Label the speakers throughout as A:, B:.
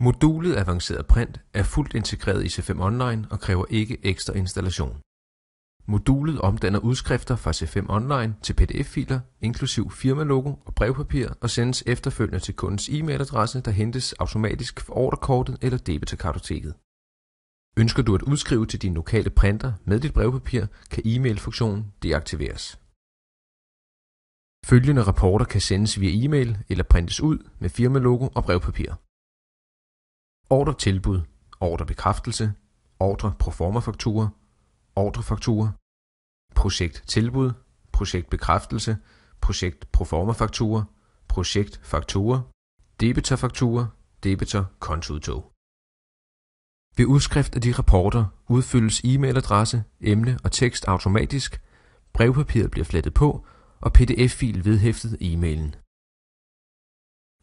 A: Modulet Avanceret Print er fuldt integreret i C5 Online og kræver ikke ekstra installation.
B: Modulet omdanner udskrifter fra C5 Online til PDF-filer inklusiv firmalogo og brevpapir og sendes efterfølgende til kundens e-mailadresse, der hentes automatisk fra ordrekortet eller debitkartoteket. Ønsker du at udskrive til din lokale printer med dit brevpapir, kan e-mail-funktionen deaktiveres. Følgende rapporter kan sendes via e-mail eller printes ud med firmalogo og brevpapir. Ordertilbud, ordrebekræftelse, ordre proformafakturer, fakturer, ordre projektbekræftelse, projekt fakturer, debitor fakturer, debitor kontoudtog. Ved udskrift af de rapporter udfyldes e-mailadresse, emne og tekst automatisk, brevpapiret bliver flettet på og pdf-fil vedhæftet e-mailen.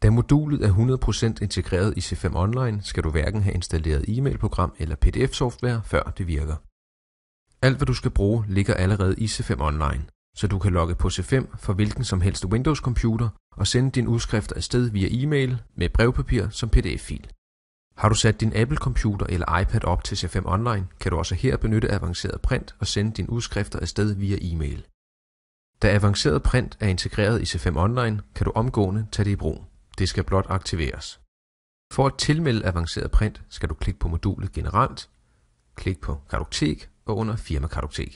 B: Da modulet er 100% integreret i C5 Online, skal du hverken have installeret e-mailprogram eller PDF-software, før det virker. Alt hvad du skal bruge ligger allerede i C5 Online, så du kan logge på C5 for hvilken som helst Windows-computer og sende din udskrift afsted via e-mail med brevpapir som PDF-fil. Har du sat din Apple-computer eller iPad op til C5 Online, kan du også her benytte avanceret print og sende din udskrifter afsted via e-mail. Da avanceret print er integreret i C5 Online, kan du omgående tage det i brug. Det skal blot aktiveres. For at tilmelde avanceret print, skal du klikke på modulet generelt, klik på kartotek og under Kartotek.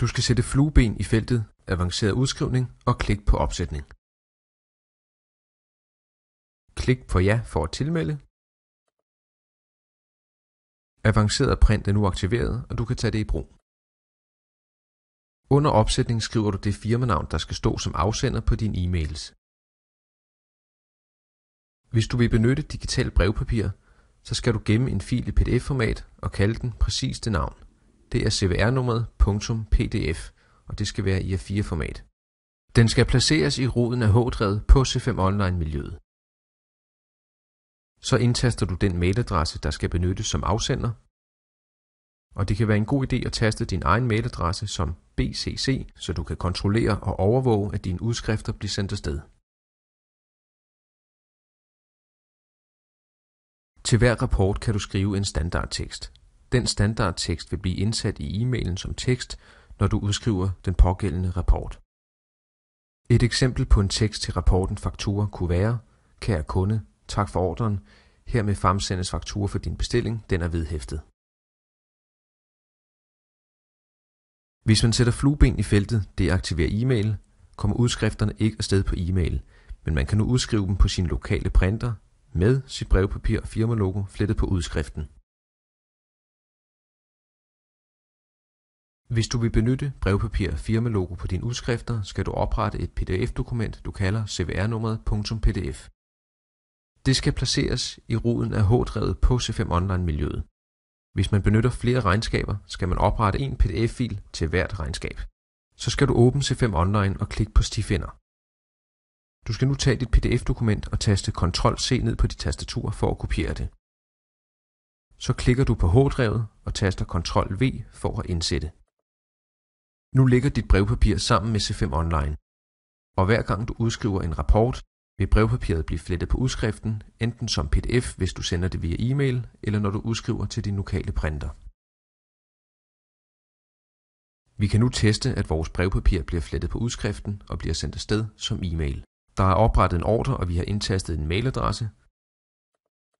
A: Du skal sætte flueben i feltet Avanceret udskrivning og klik på opsætning. Klik på ja for at tilmelde. Avanceret print er nu aktiveret, og du kan
C: tage det i brug. Under opsætning skriver du det firmanavn, der skal stå som
B: afsender på din e-mails. Hvis du vil benytte digitalt brevpapir, så skal du gemme en fil i PDF-format og kalde den præcis det navn. Det er cvr-nummeret.pdf, og det skal være i A4-format. Den skal placeres i roden af H-drevet på C5 Online-miljøet. Så indtaster du den mailadresse, der skal benyttes som afsender, og det kan være en god idé at taste din egen mailadresse som BCC, så du kan kontrollere og overvåge, at dine
C: udskrifter bliver sendt afsted.
B: Til hver rapport kan du skrive en standardtekst. Den standardtekst vil blive indsat i e-mailen som tekst, når du udskriver den pågældende rapport. Et eksempel på en tekst til rapporten Faktura kunne være, kære kunde, tak for ordren, hermed fremsendes faktura for din bestilling, den er vedhæftet. Hvis man sætter flueben i feltet deaktiver e-mail, kommer udskrifterne ikke afsted på e-mail, men man kan nu udskrive dem på sin lokale printer med sit brevpapir og firmalogo flettet på udskriften. Hvis du vil benytte brevpapir og firmalogo på dine udskrifter, skal du oprette et pdf-dokument, du kalder cvr-nummeret.pdf. Det skal placeres i roden af H-drevet på C5 Online-miljøet. Hvis man benytter flere regnskaber, skal man oprette en PDF-fil til hvert regnskab. Så skal du åbne C5 Online og klikke på stifinder. Du skal nu tage dit PDF-dokument og taste Ctrl-C ned på dit tastatur for at kopiere det. Så klikker du på H-drevet og taster Ctrl-V for at indsætte. Nu ligger dit brevpapir sammen med C5 Online, og hver gang du udskriver en rapport, vil brevpapiret blive flettet på udskriften, enten som pdf, hvis du sender det via e-mail, eller når du udskriver til din lokale printer. Vi kan nu teste, at vores brevpapir bliver flettet på udskriften og bliver sendt afsted som e-mail. Der er oprettet en ordre, og vi har indtastet en mailadresse.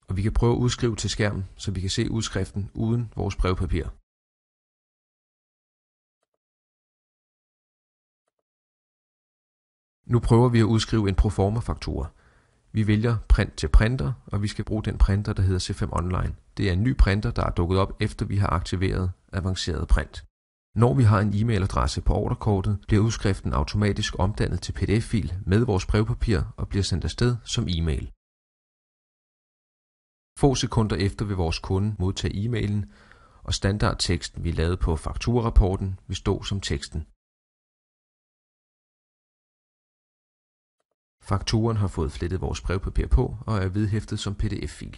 A: Og vi kan prøve at udskrive til skærmen, så vi kan se udskriften uden vores brevpapir. Nu prøver vi at udskrive en proforma-faktura. Vi vælger print til printer, og vi skal bruge
B: den printer, der hedder C5 Online. Det er en ny printer, der er dukket op, efter vi har aktiveret avanceret print. Når vi har en e-mailadresse på ordrekortet, bliver udskriften automatisk omdannet til PDF-fil med vores brevpapir og bliver sendt afsted som e-mail. Få sekunder efter vil vores kunde modtage e-mailen, og standardteksten, vi lavede på fakturrapporten, vil stå som teksten
A: Fakturen har fået flettet vores brevpapir på og er vedhæftet som pdf-fil.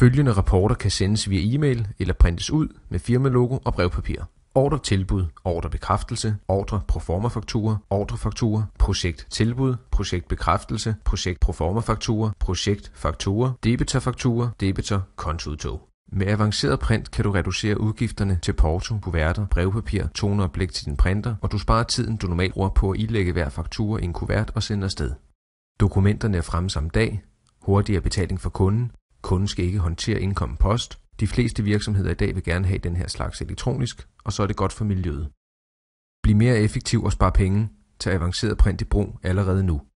A: Følgende rapporter kan sendes via e-mail eller printes ud med firmalogo
B: og brevpapir. Ordre tilbud, ordre bekræftelse, ordre proforma fakturer, ordre fakturer, projekt tilbud, projekt bekræftelse, projekt proforma fakturer, projekt fakturer, debitor fakturer, debitor kontoudtog. Med avanceret print kan du reducere udgifterne til porto, kuverter, brevpapir, toner og blik til din printer, og du sparer tiden, du normalt bruger på at ilægge hver faktura i en kuvert og sende afsted. Dokumenterne er fremme samme dag, hurtigere betaling for kunden, kunden skal ikke håndtere indkommen post, de fleste virksomheder i dag vil gerne have den her slags
A: elektronisk, og så er det godt for miljøet. Bliv mere effektiv og spar penge. Tag avanceret print i brug allerede nu.